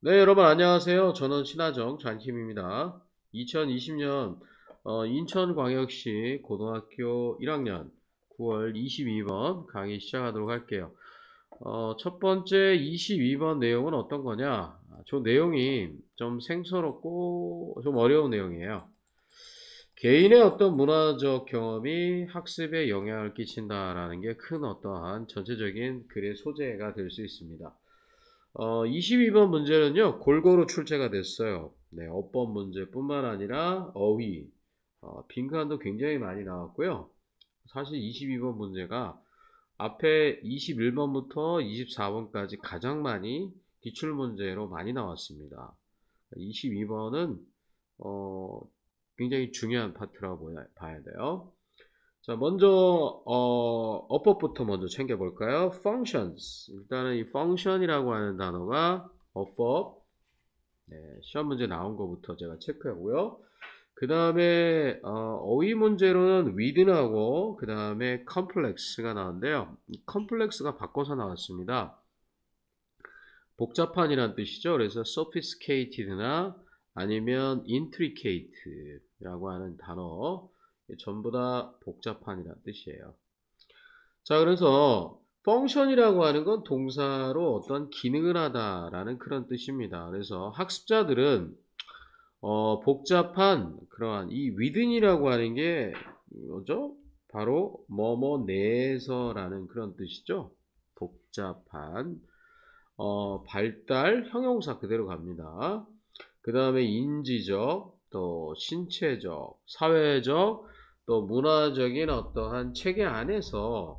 네 여러분 안녕하세요 저는 신하정 잔킴입니다 2020년 어, 인천광역시 고등학교 1학년 9월 22번 강의 시작하도록 할게요 어, 첫 번째 22번 내용은 어떤 거냐 저 내용이 좀 생소롭고 좀 어려운 내용이에요 개인의 어떤 문화적 경험이 학습에 영향을 끼친다라는 게 큰 어떠한 전체적인 글의 소재가 될 수 있습니다 어, 22번 문제는요, 골고루 출제가 됐어요. 네, 어법 문제뿐만 아니라 어휘, 어, 빈칸도 굉장히 많이 나왔고요. 사실 22번 문제가 앞에 21번부터 24번까지 가장 많이 기출문제로 많이 나왔습니다. 22번은 어, 굉장히 중요한 파트라고 봐야 돼요. 자, 먼저 어, 업법부터 먼저 챙겨볼까요? functions. 일단은 이 function이라고 하는 단어가 어법 네, 시험 문제 나온 것부터 제가 체크하고요. 그 다음에 어, 휘 문제로는 with하고 i 그 다음에 complex가 나왔는데요. complex가 바꿔서 나왔습니다. 복잡한이란 뜻이죠. 그래서 sophisticated나 아니면 intricate 라고 하는 단어 전부 다복잡한이란 뜻이에요. 자 그래서 펑션이라고 하는 건 동사로 어떤 기능을 하다라는 그런 뜻입니다. 그래서 학습자들은 어, 복잡한 그러한 이 위든이라고 하는 게 뭐죠? 바로 뭐뭐 내에서라는 그런 뜻이죠. 복잡한 어, 발달 형용사 그대로 갑니다. 그 다음에 인지적 또 신체적 사회적 또 문화적인 어떠한 체계 안에서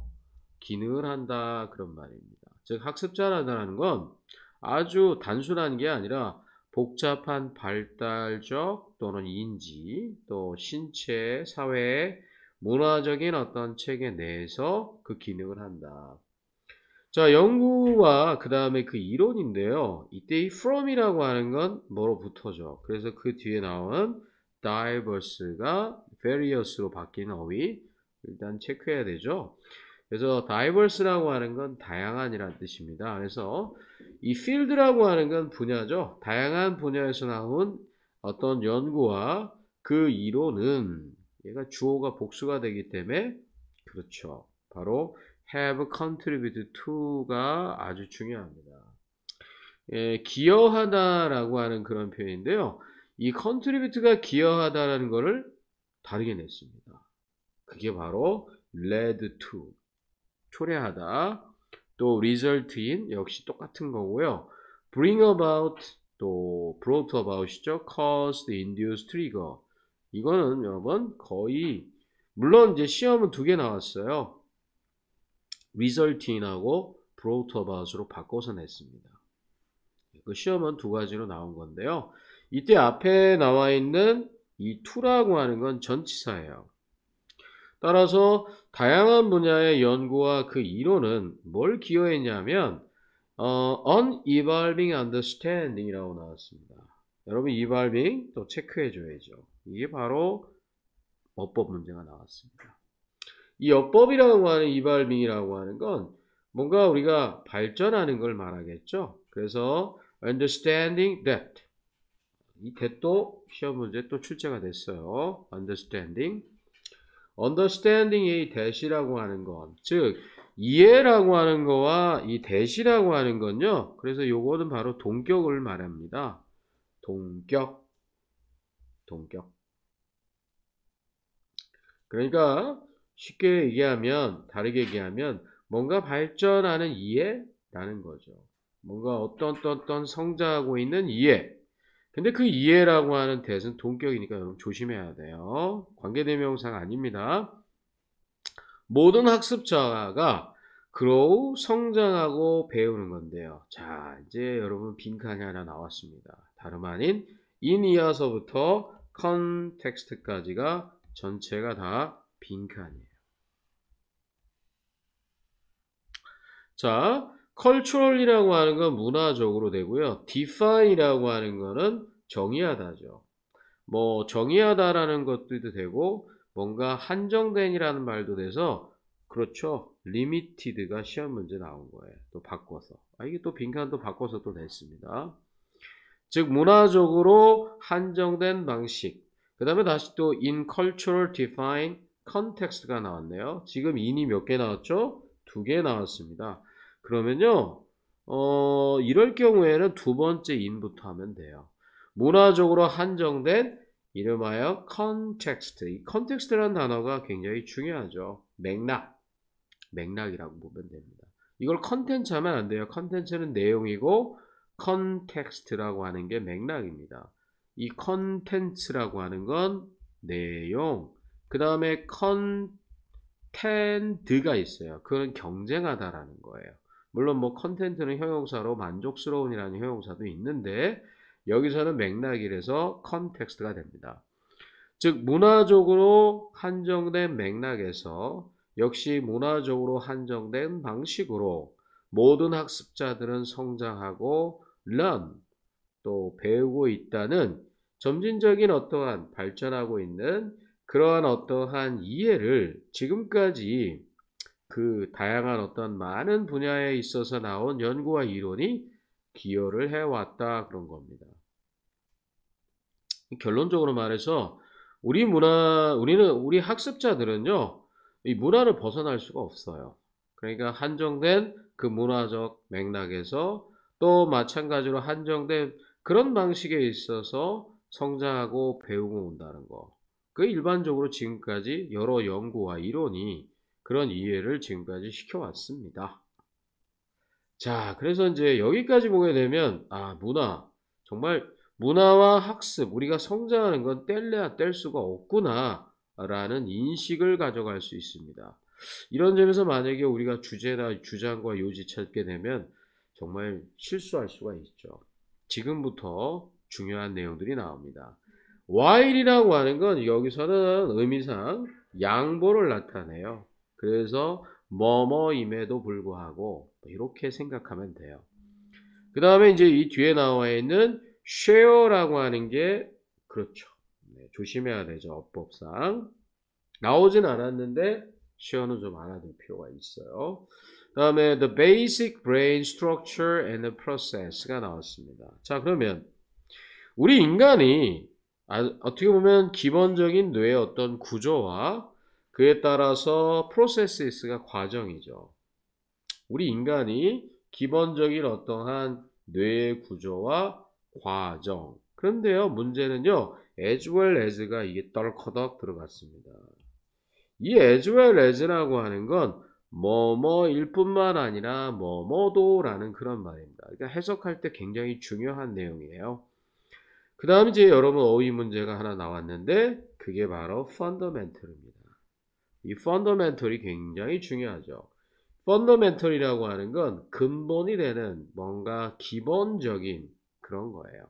기능을 한다 그런 말입니다. 즉 학습자라는 건 아주 단순한 게 아니라 복잡한 발달적 또는 인지 또 신체 사회 문화적인 어떤 체계 내에서 그 기능을 한다. 자 연구와 그 다음에 그 이론인데요. 이때 이 from이라고 하는 건 뭐로 붙어죠. 그래서 그 뒤에 나온 diverse가 various로 바뀐 어휘 일단 체크해야 되죠. 그래서 diverse라고 하는 건 다양한이라는 뜻입니다. 그래서 이 field라고 하는 건 분야죠. 다양한 분야에서 나온 어떤 연구와 그 이론은 얘가 주어가 복수가 되기 때문에 그렇죠. 바로 have contributed to가 아주 중요합니다. 예, 기여하다라고 하는 그런 표현인데요. 이 contribute가 기여하다라는 것을 다르게 냈습니다. 그게 바로 led to 초래하다 또 result in 역시 똑같은 거고요. bring about 또 brought about이죠. caused, induced, trigger 이거는 여러분 거의 물론 이제 시험은 두 개 나왔어요. result in하고 brought about으로 바꿔서 냈습니다. 그 시험은 두 가지로 나온 건데요. 이때 앞에 나와 있는 이 to라고 하는 건 전치사예요. 따라서 다양한 분야의 연구와 그 이론은 뭘 기여했냐면 어, on evolving understanding이라고 나왔습니다. 여러분 evolving 또 체크해 줘야죠. 이게 바로 어법 문제가 나왔습니다. 이 어법이라고 하는 evolving이라고 하는 건 뭔가 우리가 발전하는 걸 말하겠죠. 그래서 understanding that 이게 또 시험 문제 또 출제가 됐어요. understanding. understanding의 대시라고 하는 건, 즉, 이해라고 하는 거와 이 대시라고 하는 건요. 그래서 요거는 바로 동격을 말합니다. 동격. 동격. 그러니까 쉽게 얘기하면, 다르게 얘기하면, 뭔가 발전하는 이해라는 거죠. 뭔가 어떤 어떤 성장하고 있는 이해. 근데 그 이해라고 하는 대은 동격이니까 여러분 조심해야 돼요. 관계대명사가 아닙니다. 모든 학습자가 그로우 성장하고 배우는 건데요. 자, 이제 여러분 빈칸이 하나 나왔습니다. 다름 아닌 인 이어서부터 컨텍스트까지가 전체가 다 빈칸이에요. 자, 컬 u l 이라고 하는 건 문화적으로 되고요. 디파이라고 하는 거는 정의하다죠. 뭐 정의하다라는 것도 되고 뭔가 한정된이라는 말도 돼서 그렇죠. 리미티드가 시험 문제 나온 거예요. 또 바꿔서. 아, 이게 또 빈칸도 바꿔서 또됐습니다즉 문화적으로 한정된 방식. 그 다음에 다시 또 in cultural define context가 나왔네요. 지금 in이 몇 개 나왔죠? 두 개 나왔습니다. 그러면요 어, 이럴 경우에는 두 번째 인부터 하면 돼요 문화적으로 한정된 이름하여 컨텍스트 이 컨텍스트라는 단어가 굉장히 중요하죠 맥락 맥락이라고 보면 됩니다 이걸 컨텐츠 하면 안 돼요 컨텐츠는 내용이고 컨텍스트라고 하는 게 맥락입니다 이 컨텐츠라고 하는 건 내용 그 다음에 컨텐드가 있어요 그건 경쟁하다라는 거예요 물론 뭐 컨텐트는 형용사로 만족스러운이라는 형용사도 있는데 여기서는 맥락이래서 컨텍스트가 됩니다. 즉 문화적으로 한정된 맥락에서 역시 문화적으로 한정된 방식으로 모든 학습자들은 성장하고 learn 또 배우고 있다는 점진적인 어떠한 발전하고 있는 그러한 어떠한 이해를 지금까지 그 다양한 어떤 많은 분야에 있어서 나온 연구와 이론이 기여를 해왔다 그런 겁니다. 결론적으로 말해서 우리 문화, 우리는 우리 학습자들은요 이 문화를 벗어날 수가 없어요. 그러니까 한정된 그 문화적 맥락에서 또 마찬가지로 한정된 그런 방식에 있어서 성장하고 배우고 온다는 거. 그 일반적으로 지금까지 여러 연구와 이론이 그런 이해를 지금까지 시켜왔습니다. 자, 그래서 이제 여기까지 보게 되면, 아, 문화. 정말 문화와 학습, 우리가 성장하는 건 뗄래야 뗄 수가 없구나. 라는 인식을 가져갈 수 있습니다. 이런 점에서 만약에 우리가 주제나 주장과 요지 찾게 되면 정말 실수할 수가 있죠. 지금부터 중요한 내용들이 나옵니다. while이라고 하는 건 여기서는 의미상 양보를 나타내요. 그래서 뭐뭐임에도 불구하고 이렇게 생각하면 돼요. 그 다음에 이제 이 뒤에 나와 있는 share라고 하는 게 그렇죠. 네, 조심해야 되죠. 어법상 나오진 않았는데 share는 좀 알아둘 필요가 있어요. 그 다음에 the basic brain structure and the process가 나왔습니다. 자 그러면 우리 인간이 아, 어떻게 보면 기본적인 뇌의 어떤 구조와 그에 따라서 프로세스가 과정이죠. 우리 인간이 기본적인 어떠한 뇌의 구조와 과정. 그런데요, 문제는요, as well as가 이게 떨커덕 들어갔습니다. 이 as well as라고 하는 건 뭐뭐일 뿐만 아니라 뭐뭐도라는 그런 말입니다. 그러니까 해석할 때 굉장히 중요한 내용이에요. 그 다음 이제 여러분 어휘 문제가 하나 나왔는데 그게 바로 펀더멘털입니다. 이 펀더멘털이 굉장히 중요하죠. 펀더멘털이라고 하는 건 근본이 되는 뭔가 기본적인 그런 거예요.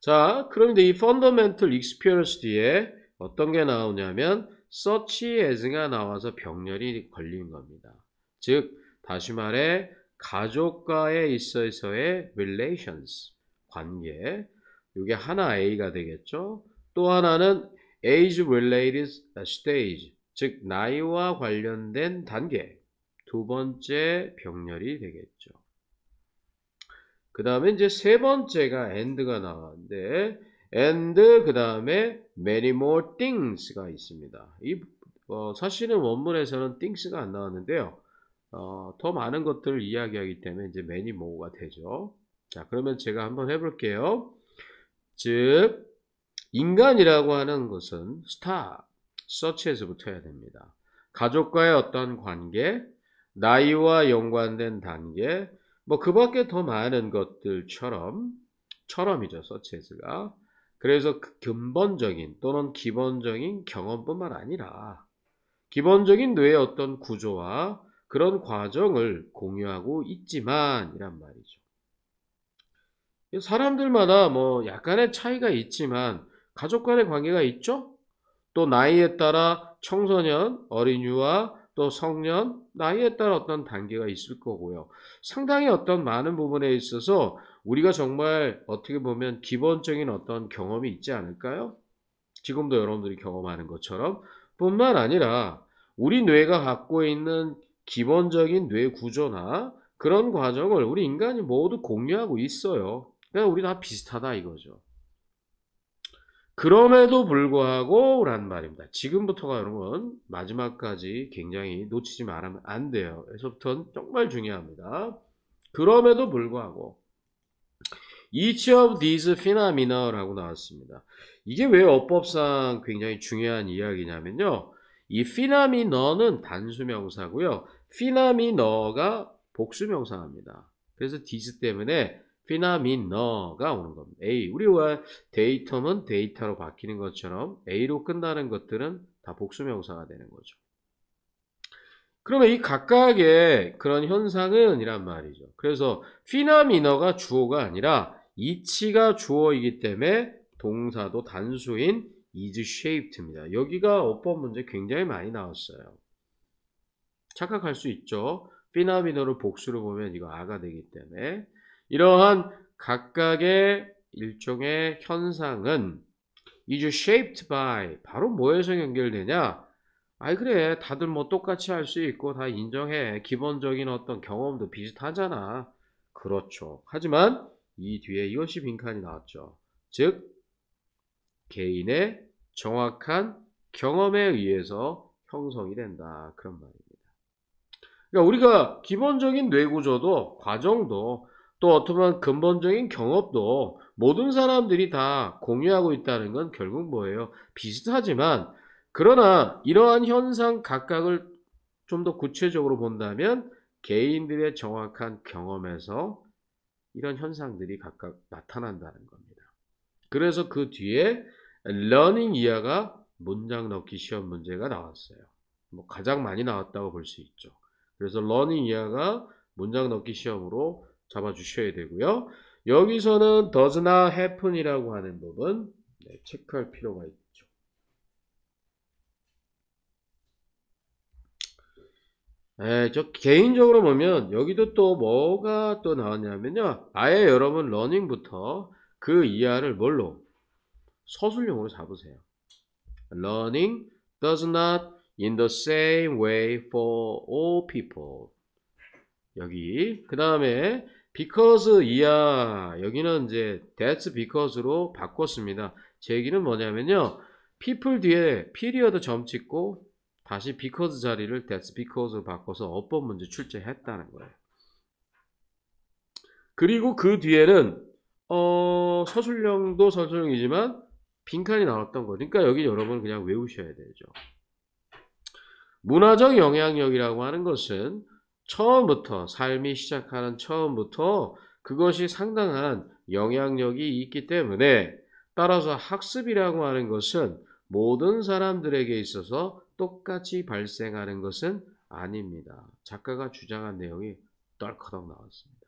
자, 그런데이 펀더멘털 익스피어 t a l 뒤에 어떤 게 나오냐면 서치 c h a 가 나와서 병렬이 걸린 겁니다. 즉, 다시 말해 가족과에 있어서의 relations, 관계, 이게 하나 A가 되겠죠. 또 하나는 age related stage 즉 나이와 관련된 단계 두 번째 병렬이 되겠죠. 그 다음에 이제 세 번째가 and가 나왔는데 and 그 다음에 many more things가 있습니다. 이 어, 사실은 원문에서는 things가 안 나왔는데요. 어, 더 많은 것들을 이야기하기 때문에 이제 many more가 되죠. 자 그러면 제가 한번 해볼게요. 즉 인간이라고 하는 것은 스타, 서치에서부터 해야 됩니다. 가족과의 어떤 관계, 나이와 연관된 단계, 뭐그 밖에 더 많은 것들처럼, 처럼이죠, 서치에서가. 그래서 그 근본적인 또는 기본적인 경험뿐만 아니라, 기본적인 뇌의 어떤 구조와 그런 과정을 공유하고 있지만, 이란 말이죠. 사람들마다 뭐 약간의 차이가 있지만, 가족 간의 관계가 있죠. 또 나이에 따라 청소년, 어린이와 또 성년, 나이에 따라 어떤 단계가 있을 거고요. 상당히 어떤 많은 부분에 있어서 우리가 정말 어떻게 보면 기본적인 어떤 경험이 있지 않을까요? 지금도 여러분들이 경험하는 것처럼 뿐만 아니라 우리 뇌가 갖고 있는 기본적인 뇌 구조나 그런 과정을 우리 인간이 모두 공유하고 있어요. 그러니까 우리 다 비슷하다 이거죠. 그럼에도 불구하고 라는 말입니다. 지금부터가 여러분 마지막까지 굉장히 놓치지 말하면 안 돼요. 에서부터는 정말 중요합니다. 그럼에도 불구하고 each of these phenomina라고 나왔습니다. 이게 왜 어법상 굉장히 중요한 이야기냐면요. 이 phenomena는 단수명사고요. p h e n o m i n e 가 복수명사입니다. 그래서 these 때문에 피나미너가 오는 겁니다. A. 우리가 데이터는 데이터로 바뀌는 것처럼 A로 끝나는 것들은 다 복수명사가 되는 거죠. 그러면 이 각각의 그런 현상은 이란 말이죠. 그래서 피나미너가 주어가 아니라 이치가 주어이기 때문에 동사도 단수인 is shaped입니다. 여기가 어법 문제 굉장히 많이 나왔어요. 착각할 수 있죠. 피나미너를 복수로 보면 이거 아가 되기 때문에 이러한 각각의 일종의 현상은 is shaped by 바로 뭐에서 연결되냐? 아이 그래 다들 뭐 똑같이 할 수 있고 다 인정해 기본적인 어떤 경험도 비슷하잖아 그렇죠 하지만 이 뒤에 이것이 빈칸이 나왔죠 즉 개인의 정확한 경험에 의해서 형성이 된다 그런 말입니다 그러니까 우리가 기본적인 뇌구조도 과정도 또 어떻게 보 근본적인 경험도 모든 사람들이 다 공유하고 있다는 건 결국 뭐예요? 비슷하지만 그러나 이러한 현상 각각을 좀 더 구체적으로 본다면 개인들의 정확한 경험에서 이런 현상들이 각각 나타난다는 겁니다. 그래서 그 뒤에 러닝 이하가 문장 넣기 시험 문제가 나왔어요. 뭐 가장 많이 나왔다고 볼 수 있죠. 그래서 러닝 이하가 문장 넣기 시험으로 잡아주셔야 되고요. 여기서는 does not happen이라고 하는 부분 네, 체크할 필요가 있죠. 네, 저 개인적으로 보면 여기도 또 뭐가 또 나왔냐면요. 아예 여러분 러닝부터 그 이하를 뭘로 서술형으로 잡으세요. Learning does not in the same way for all people. 여기 그 다음에 because 이하 여기는 이제 that's because로 바꿨습니다. 제 얘기는 뭐냐면요. people 뒤에 period 점 찍고 다시 because 자리를 that's because로 바꿔서 어법 문제 출제했다는 거예요. 그리고 그 뒤에는 어, 서술형도 서술형이지만 빈칸이 나왔던 거. 그러니까 여기 여러분 그냥 외우셔야 되죠. 문화적 영향력이라고 하는 것은 처음부터 삶이 시작하는 처음부터 그것이 상당한 영향력이 있기 때문에 따라서 학습이라고 하는 것은 모든 사람들에게 있어서 똑같이 발생하는 것은 아닙니다. 작가가 주장한 내용이 덜커덕 나왔습니다.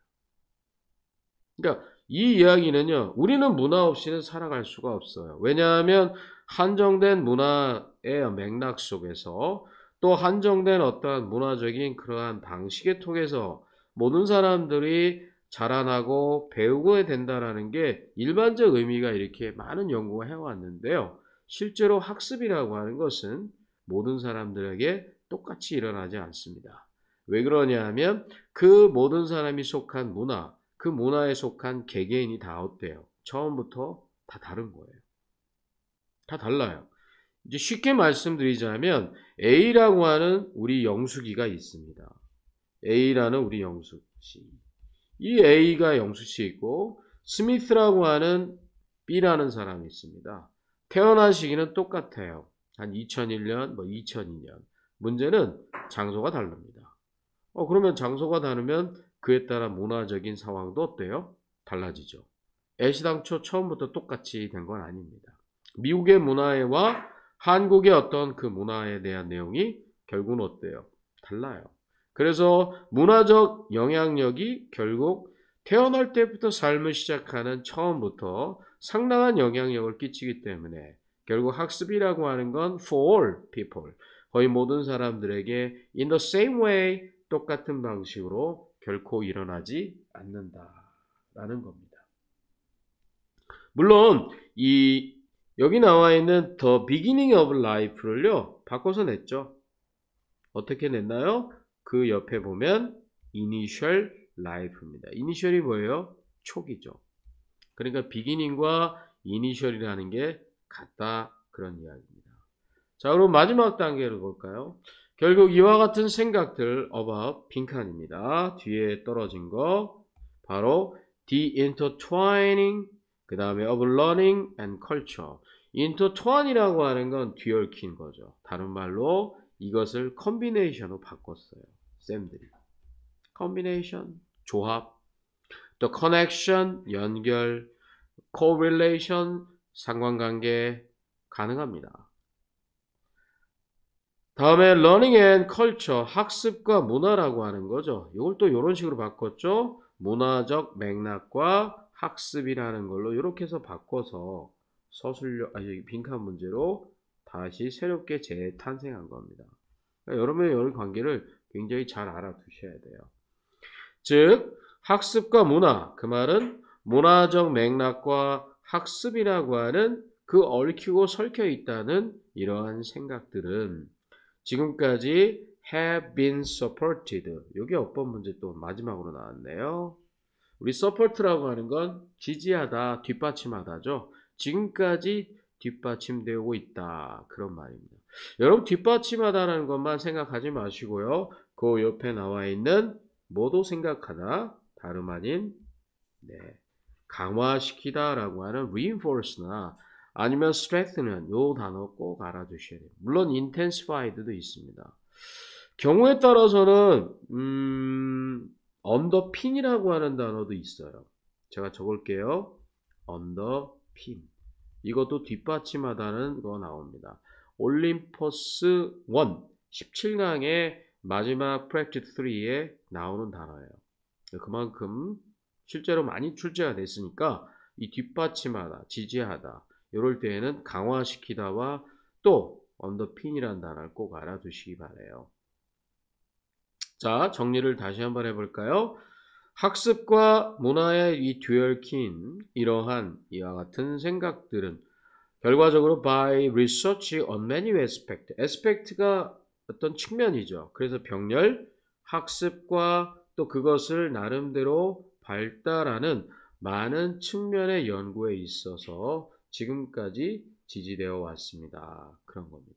그러니까 이 이야기는요. 우리는 문화 없이는 살아갈 수가 없어요. 왜냐하면 한정된 문화의 맥락 속에서 또 한정된 어떠한 문화적인 그러한 방식에 통해서 모든 사람들이 자라나고 배우고 된다라는 게 일반적 의미가 이렇게 많은 연구가 해왔는데요. 실제로 학습이라고 하는 것은 모든 사람들에게 똑같이 일어나지 않습니다. 왜 그러냐 하면 그 모든 사람이 속한 문화, 그 문화에 속한 개개인이 다 어때요? 처음부터 다 다른 거예요. 다 달라요. 이제 쉽게 말씀드리자면 A라고 하는 우리 영숙이가 있습니다. A라는 우리 영숙 씨. 이 A가 영숙 씨 있고 스미스라고 하는 B라는 사람이 있습니다. 태어난 시기는 똑같아요. 한 2001년, 뭐 2002년. 문제는 장소가 다릅니다. 어, 그러면 장소가 다르면 그에 따라 문화적인 상황도 어때요? 달라지죠. 애시당초 처음부터 똑같이 된 건 아닙니다. 미국의 문화와 한국의 어떤 그 문화에 대한 내용이 결국은 어때요? 달라요. 그래서 문화적 영향력이 결국 태어날 때부터 삶을 시작하는 처음부터 상당한 영향력을 끼치기 때문에 결국 학습이라고 하는 건 for all people 거의 모든 사람들에게 in the same way 똑같은 방식으로 결코 일어나지 않는다라는 겁니다. 물론 이 여기 나와 있는 The Beginning of Life를요 바꿔서 냈죠 어떻게 냈나요? 그 옆에 보면 Initial Life입니다 Initial이 뭐예요? 초기죠 그러니까 Beginning과 Initial이라는 게 같다 그런 이야기입니다 자 그럼 마지막 단계로 볼까요? 결국 이와 같은 생각들 above 빈칸입니다 뒤에 떨어진 거 바로 the intertwining 그 다음에 of learning and culture intertwine이라고 하는 건 뒤얽힌 거죠. 다른 말로 이것을 combination으로 바꿨어요. 쌤들이 combination 조합 또 connection 연결 correlation 상관관계 가능합니다. 다음에 learning and culture 학습과 문화라고 하는 거죠. 이걸 또 이런 식으로 바꿨죠. 문화적 맥락과 학습이라는 걸로 이렇게 해서 바꿔서 서술형 아여 빈칸 문제로 다시 새롭게 재탄생한 겁니다. 그러니까 여러분의 이런 관계를 굉장히 잘 알아두셔야 돼요. 즉 학습과 문화 그 말은 문화적 맥락과 학습이라고 하는 그 얽히고 설켜 있다는 이러한 생각들은 지금까지 have been supported 여기 어떤 문제 또 마지막으로 나왔네요. 우리 서포트라고 하는 건 지지하다, 뒷받침하다죠. 지금까지 뒷받침되고 있다. 그런 말입니다. 여러분 뒷받침하다라는 것만 생각하지 마시고요. 그 옆에 나와 있는 모두 생각하다 다름 아닌 네, 강화시키다라고 하는 reinforce나 아니면 strengthen은 요 단어 꼭 알아두셔야 돼요. 물론 intensified도 있습니다. 경우에 따라서는 음, 언더핀이라고 하는 단어도 있어요. 제가 적을게요. 언더핀. 이것도 뒷받침하다는 거 나옵니다. 올림포스 1, 17강의 마지막 프랙티스 3에 나오는 단어예요. 그만큼 실제로 많이 출제가 됐으니까 이 뒷받침하다, 지지하다 이럴 때에는 강화시키다와 또 언더핀이라는 단어를 꼭 알아두시기 바래요. 자, 정리를 다시 한번 해볼까요? 학습과 문화의 이 뒤얽힌 이러한 이와 같은 생각들은 결과적으로 by research on many aspects, aspect가 어떤 측면이죠. 그래서 병렬, 학습과 또 그것을 나름대로 발달하는 많은 측면의 연구에 있어서 지금까지 지지되어 왔습니다. 그런 겁니다.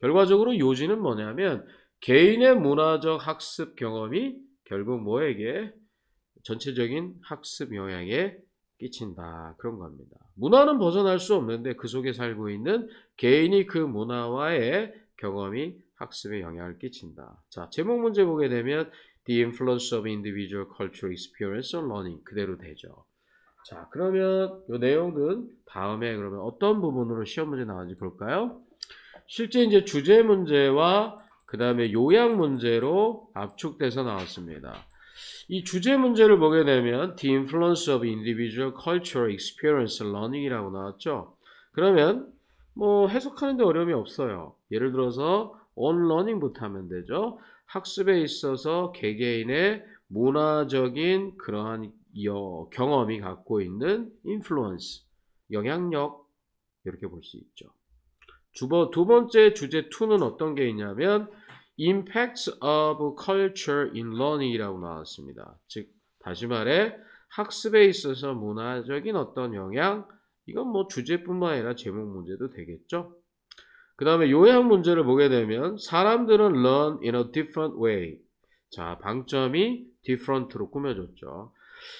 결과적으로 요지는 뭐냐면 개인의 문화적 학습 경험이 결국 뭐에게 전체적인 학습 영향에 끼친다. 그런 겁니다. 문화는 벗어날 수 없는데 그 속에 살고 있는 개인이 그 문화와의 경험이 학습에 영향을 끼친다. 자, 제목 문제 보게 되면 The influence of individual cultural experience on learning 그대로 되죠. 자, 그러면 이 내용은 다음에 그러면 어떤 부분으로 시험 문제 나왔는지 볼까요? 실제 이제 주제 문제와 그 다음에 요약 문제로 압축돼서 나왔습니다. 이 주제 문제를 보게 되면 The Influence of Individual Cultural Experience Learning이라고 나왔죠. 그러면 뭐 해석하는데 어려움이 없어요. 예를 들어서 onlearning부터 하면 되죠. 학습에 있어서 개개인의 문화적인 그러한 여, 경험이 갖고 있는 influence, 영향력 이렇게 볼 수 있죠. 두 번째 주제 2는 어떤 게 있냐면 Impacts of Culture in Learning이라고 나왔습니다. 즉 다시 말해 학습에 있어서 문화적인 어떤 영향 이건 뭐 주제뿐만 아니라 제목 문제도 되겠죠. 그 다음에 요약 문제를 보게 되면 사람들은 learn in a different way 자 방점이 different로 꾸며졌죠.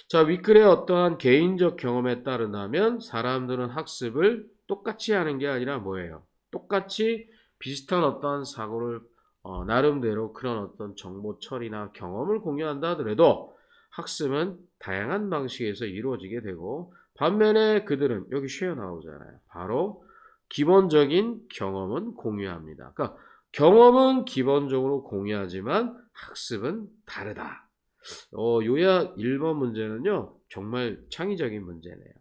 자 윗글의 어떠한 개인적 경험에 따르다면 사람들은 학습을 똑같이 하는 게 아니라 뭐예요? 똑같이 비슷한 어떤 사고를 어, 나름대로 그런 어떤 정보 처리나 경험을 공유한다 하더라도 학습은 다양한 방식에서 이루어지게 되고 반면에 그들은 여기 쉐어 나오잖아요. 바로 기본적인 경험은 공유합니다. 그러니까 경험은 기본적으로 공유하지만 학습은 다르다. 어, 요약 1번 문제는요. 정말 창의적인 문제네요.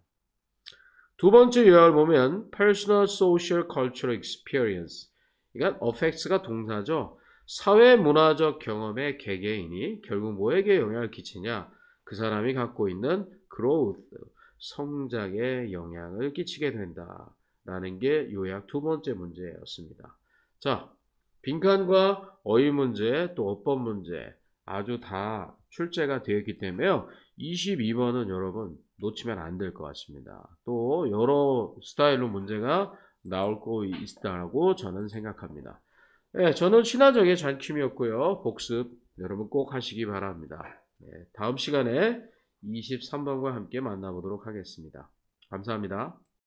두 번째 요약을 보면 Personal Social Cultural Experience 이건 니까 affects가 동사죠. 사회 문화적 경험의 개개인이 결국 뭐에게 영향을 끼치냐? 그 사람이 갖고 있는 growth, 성장에 영향을 끼치게 된다. 라는 게 요약 두 번째 문제였습니다. 자, 빈칸과 어휘 문제, 또 어법 문제 아주 다 출제가 되었기 때문에요. 22번은 여러분 놓치면 안 될 것 같습니다. 또 여러 스타일로 문제가 나올 거 있다고 라 저는 생각합니다. 네, 저는 신화적의 잔킴이었고요. 복습 여러분 꼭 하시기 바랍니다. 네, 다음 시간에 23번과 함께 만나보도록 하겠습니다. 감사합니다.